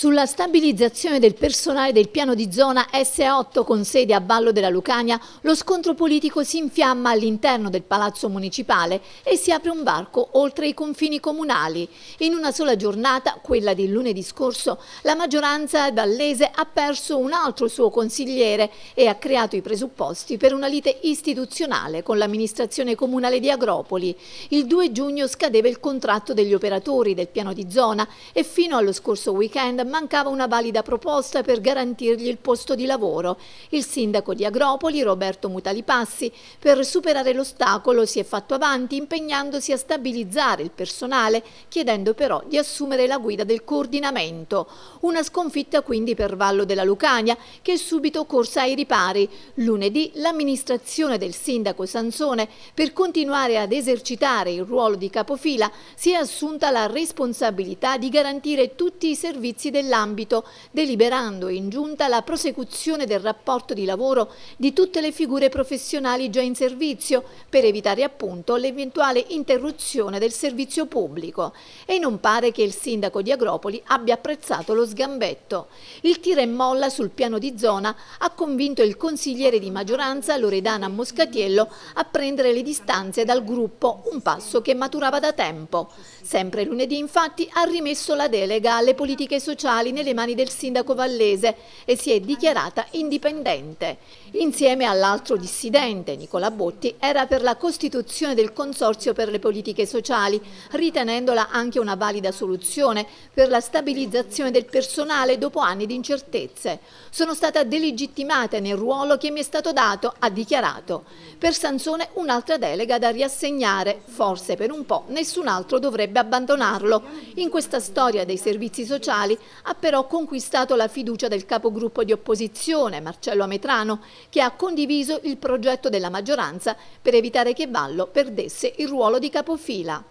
Sulla stabilizzazione del personale del piano di zona S8 con sede a Vallo della Lucania, lo scontro politico si infiamma all'interno del palazzo municipale e si apre un varco oltre i confini comunali. In una sola giornata, quella di lunedì scorso, la maggioranza vallese ha perso un altro suo consigliere e ha creato i presupposti per una lite istituzionale con l'amministrazione comunale di Agropoli. Il 2 giugno scadeva il contratto degli operatori del piano di zona e fino allo scorso weekend mancava una valida proposta per garantirgli il posto di lavoro. Il sindaco di Agropoli, Roberto Mutalipassi, per superare l'ostacolo si è fatto avanti impegnandosi a stabilizzare il personale, chiedendo però di assumere la guida del coordinamento. Una sconfitta quindi per Vallo della Lucania, che è subito corsa ai ripari. Lunedì l'amministrazione del sindaco Sansone, per continuare ad esercitare il ruolo di capofila, si è assunta la responsabilità di garantire tutti i servizi del nell'ambito, deliberando in giunta la prosecuzione del rapporto di lavoro di tutte le figure professionali già in servizio per evitare appunto l'eventuale interruzione del servizio pubblico. E non pare che il sindaco di Agropoli abbia apprezzato lo sgambetto. Il tira e molla sul piano di zona ha convinto il consigliere di maggioranza Loredana Moscatiello a prendere le distanze dal gruppo, un passo che maturava da tempo. Sempre lunedì infatti ha rimesso la delega alle politiche sociali locali nelle mani del sindaco Vallese e si è dichiarata indipendente. Insieme all'altro dissidente, Nicola Botti, era per la costituzione del Consorzio per le politiche sociali, ritenendola anche una valida soluzione per la stabilizzazione del personale dopo anni di incertezze. Sono stata delegittimata nel ruolo che mi è stato dato, ha dichiarato. Per Sansone un'altra delega da riassegnare, forse per un po' nessun altro dovrebbe abbandonarlo. In questa storia dei servizi sociali ha però conquistato la fiducia del capogruppo di opposizione, Marcello Ametrano, che ha condiviso il progetto della maggioranza per evitare che Vallo perdesse il ruolo di capofila.